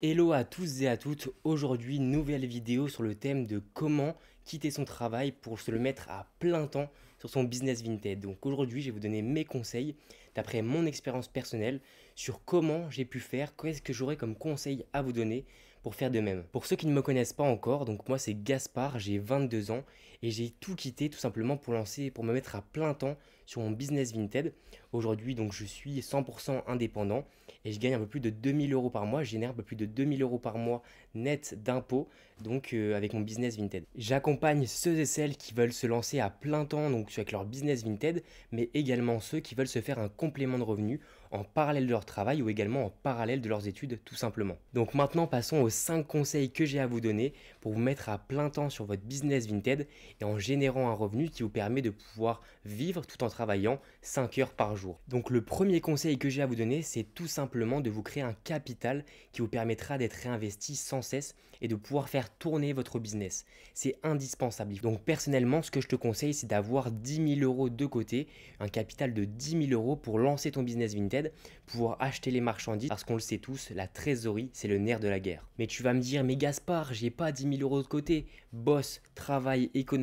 Hello à tous et à toutes, aujourd'hui nouvelle vidéo sur le thème de comment quitter son travail pour se le mettre à plein temps sur son business vintage. Donc aujourd'hui je vais vous donner mes conseils d'après mon expérience personnelle sur comment j'ai pu faire, qu'est-ce que j'aurais comme conseil à vous donner pour faire de même. Pour ceux qui ne me connaissent pas encore, donc moi c'est Gaspard, j'ai 22 ans et j'ai tout quitté tout simplement pour lancer, pour me mettre à plein temps sur mon business Vinted. Aujourd'hui, donc, je suis 100% indépendant et je gagne un peu plus de 2000 euros par mois. Je génère un peu plus de 2000 euros par mois net d'impôts, donc, euh, avec mon business Vinted. J'accompagne ceux et celles qui veulent se lancer à plein temps, donc, avec leur business Vinted, mais également ceux qui veulent se faire un complément de revenus en parallèle de leur travail ou également en parallèle de leurs études, tout simplement. Donc, maintenant, passons aux 5 conseils que j'ai à vous donner pour vous mettre à plein temps sur votre business Vinted et en générant un revenu qui vous permet de pouvoir vivre tout en travaillant 5 heures par jour. Donc le premier conseil que j'ai à vous donner, c'est tout simplement de vous créer un capital qui vous permettra d'être réinvesti sans cesse et de pouvoir faire tourner votre business. C'est indispensable. Donc personnellement, ce que je te conseille, c'est d'avoir 10 000 euros de côté, un capital de 10 000 euros pour lancer ton business Vinted, pouvoir acheter les marchandises, parce qu'on le sait tous, la trésorerie, c'est le nerf de la guerre. Mais tu vas me dire, mais Gaspard, j'ai pas 10 000 euros de côté, bosse, travail, économie,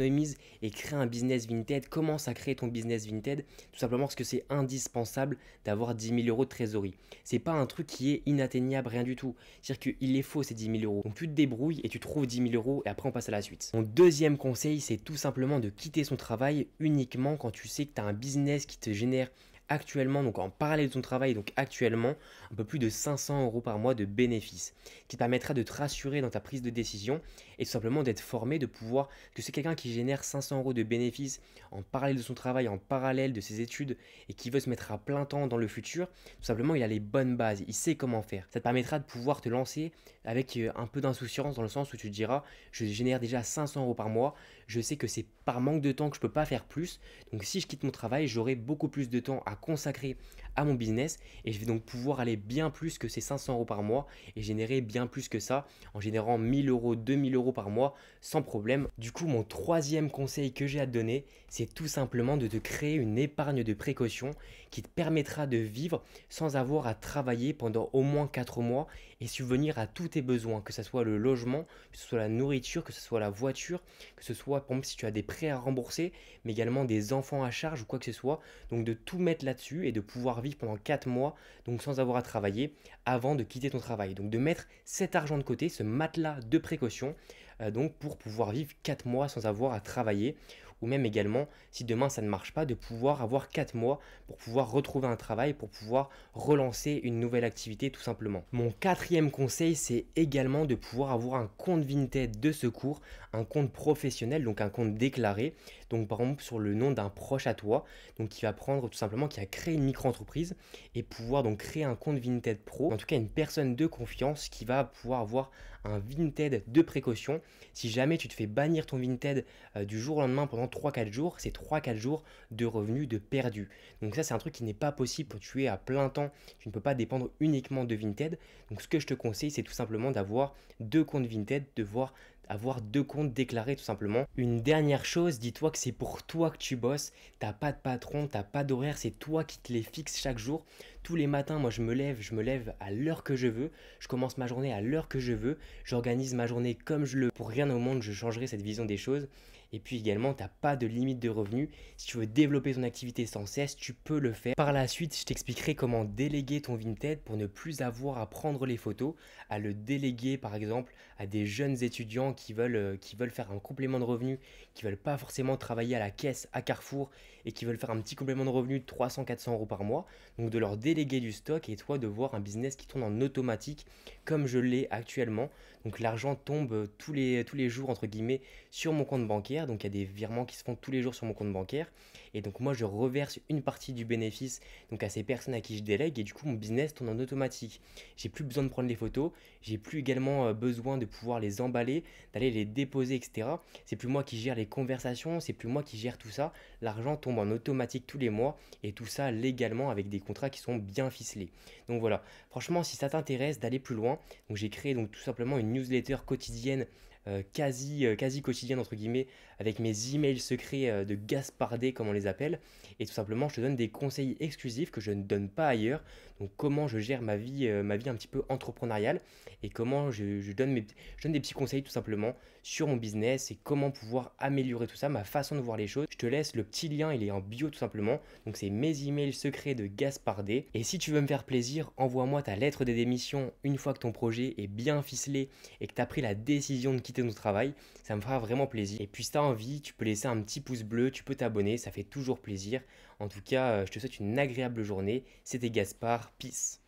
et crée un business Vinted, commence à créer ton business Vinted, tout simplement parce que c'est indispensable d'avoir 10 000 euros de trésorerie. C'est pas un truc qui est inatteignable, rien du tout. C'est-à-dire qu'il est faux ces 10 000 euros. Donc tu te débrouilles et tu trouves 10 000 euros et après on passe à la suite. Mon deuxième conseil, c'est tout simplement de quitter son travail uniquement quand tu sais que tu as un business qui te génère actuellement, donc en parallèle de son travail, donc actuellement, un peu plus de 500 euros par mois de bénéfices, qui te permettra de te rassurer dans ta prise de décision et tout simplement d'être formé, de pouvoir, que c'est quelqu'un qui génère 500 euros de bénéfices en parallèle de son travail, en parallèle de ses études et qui veut se mettre à plein temps dans le futur, tout simplement, il a les bonnes bases, il sait comment faire. Ça te permettra de pouvoir te lancer avec euh, un peu d'insouciance dans le sens où tu te diras, je génère déjà 500 euros par mois, je sais que c'est par manque de temps que je peux pas faire plus, donc si je quitte mon travail, j'aurai beaucoup plus de temps à consacré à mon business et je vais donc pouvoir aller bien plus que ces 500 euros par mois et générer bien plus que ça en générant 1000 euros, 2000 euros par mois sans problème. Du coup, mon troisième conseil que j'ai à te donner, c'est tout simplement de te créer une épargne de précaution qui te permettra de vivre sans avoir à travailler pendant au moins 4 mois et subvenir à tous tes besoins, que ce soit le logement, que ce soit la nourriture, que ce soit la voiture, que ce soit par si tu as des prêts à rembourser, mais également des enfants à charge ou quoi que ce soit. Donc de tout mettre là-dessus et de pouvoir pendant quatre mois, donc sans avoir à travailler, avant de quitter ton travail. Donc de mettre cet argent de côté, ce matelas de précaution, euh, donc pour pouvoir vivre quatre mois sans avoir à travailler ou même également, si demain ça ne marche pas, de pouvoir avoir 4 mois pour pouvoir retrouver un travail, pour pouvoir relancer une nouvelle activité tout simplement. Mon quatrième conseil, c'est également de pouvoir avoir un compte Vinted de secours, un compte professionnel, donc un compte déclaré, donc par exemple sur le nom d'un proche à toi, donc qui va prendre tout simplement, qui a créé une micro-entreprise et pouvoir donc créer un compte Vinted Pro, en tout cas une personne de confiance qui va pouvoir avoir un Vinted de précaution. Si jamais tu te fais bannir ton Vinted euh, du jour au lendemain pendant 3-4 jours, c'est 3-4 jours de revenus de perdu. Donc ça, c'est un truc qui n'est pas possible pour tu es à plein temps. Tu ne peux pas dépendre uniquement de Vinted. Donc ce que je te conseille, c'est tout simplement d'avoir deux comptes Vinted, de voir avoir deux comptes déclarés tout simplement. Une dernière chose, dis-toi que c'est pour toi que tu bosses, t'as pas de patron, t'as pas d'horaire, c'est toi qui te les fixes chaque jour. Tous les matins, moi je me lève, je me lève à l'heure que je veux, je commence ma journée à l'heure que je veux, j'organise ma journée comme je le... Pour rien au monde, je changerai cette vision des choses. Et puis également, t'as pas de limite de revenus. Si tu veux développer ton activité sans cesse, tu peux le faire. Par la suite, je t'expliquerai comment déléguer ton Vinted pour ne plus avoir à prendre les photos, à le déléguer par exemple à des jeunes étudiants qui veulent, euh, qui veulent faire un complément de revenu, qui veulent pas forcément travailler à la caisse à Carrefour et qui veulent faire un petit complément de revenu de 300-400 euros par mois, donc de leur déléguer du stock et toi de voir un business qui tourne en automatique comme je l'ai actuellement. Donc l'argent tombe euh, tous les, tous les jours, entre guillemets, sur mon compte bancaire. Donc il y a des virements qui se font tous les jours sur mon compte bancaire. Et donc moi, je reverse une partie du bénéfice donc à ces personnes à qui je délègue. Et du coup, mon business tourne en automatique. J'ai plus besoin de prendre les photos. J'ai plus également euh, besoin de pouvoir les emballer, d'aller les déposer, etc. C'est plus moi qui gère les conversations. C'est plus moi qui gère tout ça. L'argent tombe en automatique tous les mois. Et tout ça légalement avec des contrats qui sont bien ficelés. Donc voilà. Franchement, si ça t'intéresse d'aller plus loin, j'ai créé donc tout simplement une newsletter quotidienne euh, quasi, euh, quasi quotidien entre guillemets, avec mes emails secrets euh, de Gaspardé, comme on les appelle. Et tout simplement, je te donne des conseils exclusifs que je ne donne pas ailleurs. Donc, comment je gère ma vie, ma vie un petit peu entrepreneuriale et comment je, donne mes, je donne des petits conseils tout simplement sur mon business et comment pouvoir améliorer tout ça, ma façon de voir les choses. Je te laisse le petit lien, il est en bio tout simplement. Donc, c'est mes emails secrets de Gaspardé. Et si tu veux me faire plaisir, envoie-moi ta lettre de démission une fois que ton projet est bien ficelé et que tu as pris la décision de quitter de notre travail, ça me fera vraiment plaisir. Et puis si tu as envie, tu peux laisser un petit pouce bleu, tu peux t'abonner, ça fait toujours plaisir. En tout cas, euh, je te souhaite une agréable journée. C'était Gaspard, peace.